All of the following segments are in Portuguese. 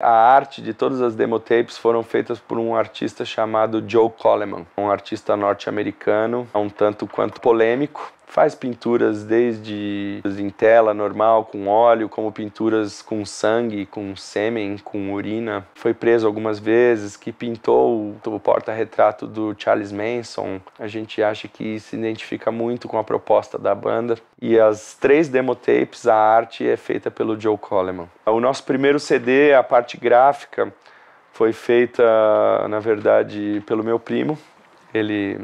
A arte de todas as demotapes foram feitas por um artista chamado Joe Coleman, um artista norte-americano, um tanto quanto polêmico, faz pinturas desde em tela normal, com óleo, como pinturas com sangue, com sêmen, com urina. Foi preso algumas vezes, que pintou o porta-retrato do Charles Manson. A gente acha que se identifica muito com a proposta da banda. E as três demotapes, a arte é feita pelo Joe Coleman. O nosso primeiro CD, a parte gráfica, foi feita, na verdade, pelo meu primo. Ele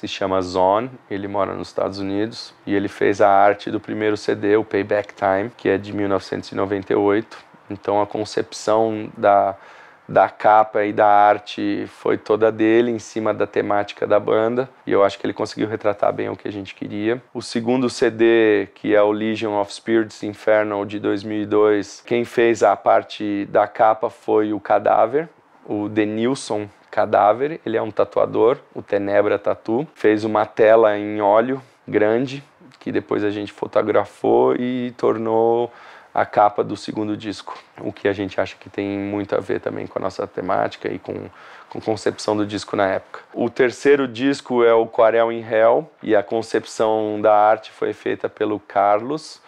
se chama Zon, ele mora nos Estados Unidos e ele fez a arte do primeiro CD, o Payback Time, que é de 1998. Então a concepção da, da capa e da arte foi toda dele, em cima da temática da banda, e eu acho que ele conseguiu retratar bem o que a gente queria. O segundo CD, que é o Legion of Spirits Infernal de 2002, quem fez a parte da capa foi o Cadáver, o Denilson cadáver, ele é um tatuador, o Tenebra Tatu, fez uma tela em óleo grande que depois a gente fotografou e tornou a capa do segundo disco, o que a gente acha que tem muito a ver também com a nossa temática e com, com concepção do disco na época. O terceiro disco é o Quarel em Hell e a concepção da arte foi feita pelo Carlos,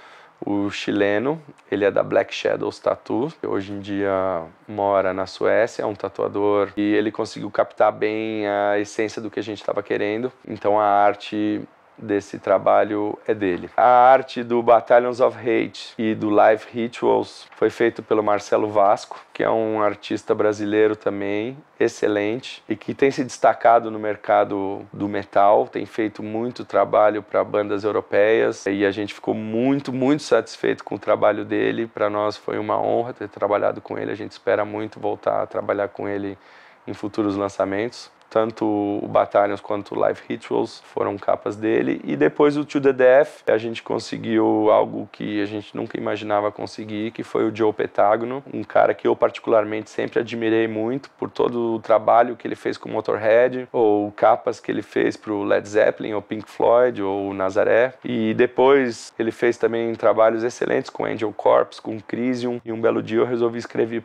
o chileno, ele é da Black Shadows Tattoo, hoje em dia mora na Suécia, é um tatuador e ele conseguiu captar bem a essência do que a gente estava querendo. Então a arte desse trabalho é dele. A arte do Battalions of Hate e do Live Rituals foi feito pelo Marcelo Vasco, que é um artista brasileiro também, excelente e que tem se destacado no mercado do metal, tem feito muito trabalho para bandas europeias e a gente ficou muito, muito satisfeito com o trabalho dele. Para nós foi uma honra ter trabalhado com ele, a gente espera muito voltar a trabalhar com ele em futuros lançamentos. Tanto o Battalions quanto o Life Rituals foram capas dele. E depois o To The Death, a gente conseguiu algo que a gente nunca imaginava conseguir, que foi o Joe Petagno, um cara que eu particularmente sempre admirei muito por todo o trabalho que ele fez com o Motorhead, ou capas que ele fez para o Led Zeppelin, ou Pink Floyd, ou Nazaré. E depois ele fez também trabalhos excelentes com Angel Corpse, com Crisium. E um belo dia eu resolvi escrever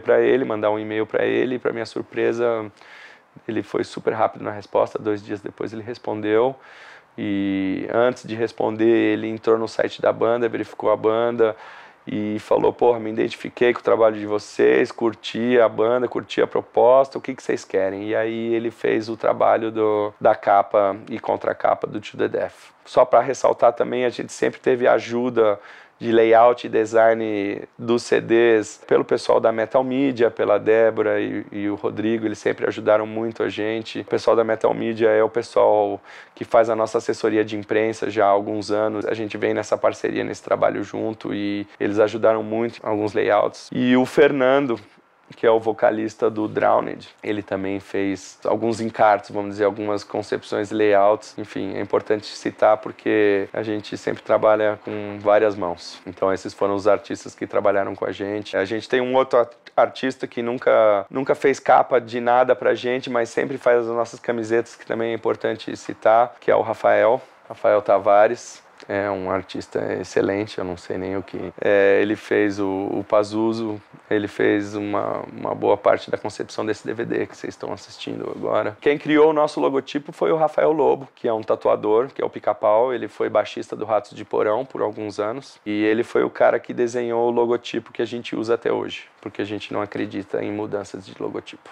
para ele, mandar um e-mail para ele, e para minha surpresa ele foi super rápido na resposta, dois dias depois ele respondeu. E antes de responder, ele entrou no site da banda, verificou a banda e falou: Porra, me identifiquei com o trabalho de vocês, curti a banda, curti a proposta, o que, que vocês querem? E aí ele fez o trabalho do, da capa e contracapa do To The Death. Só para ressaltar também, a gente sempre teve ajuda de layout e design dos CDs pelo pessoal da Metal Media, pela Débora e, e, o Rodrigo, eles sempre ajudaram muito a gente. O pessoal da Metal Media é o pessoal que faz a nossa assessoria de imprensa já há alguns anos. A gente vem nessa parceria, nesse trabalho junto e eles ajudaram muito em alguns layouts. E o Fernando, que é o vocalista do Drowned. Ele também fez alguns encartos, vamos dizer, algumas concepções, layouts. Enfim, é importante citar porque a gente sempre trabalha com várias mãos. Então, esses foram os artistas que trabalharam com a gente. A gente tem um outro artista que nunca, nunca fez capa de nada pra gente, mas sempre faz as nossas camisetas, que também é importante citar, que é o Rafael. Rafael Tavares é um artista excelente, eu não sei nem o que. É, ele fez o, o Pazuzu, ele fez uma, uma boa parte da concepção desse DVD que vocês estão assistindo agora. Quem criou o nosso logotipo foi o Rafael Lobo, que é um tatuador, que é o pica-pau. Ele foi baixista do Ratos de Porão por alguns anos e ele foi o cara que desenhou o logotipo que a gente usa até hoje, porque a gente não acredita em mudanças de logotipo.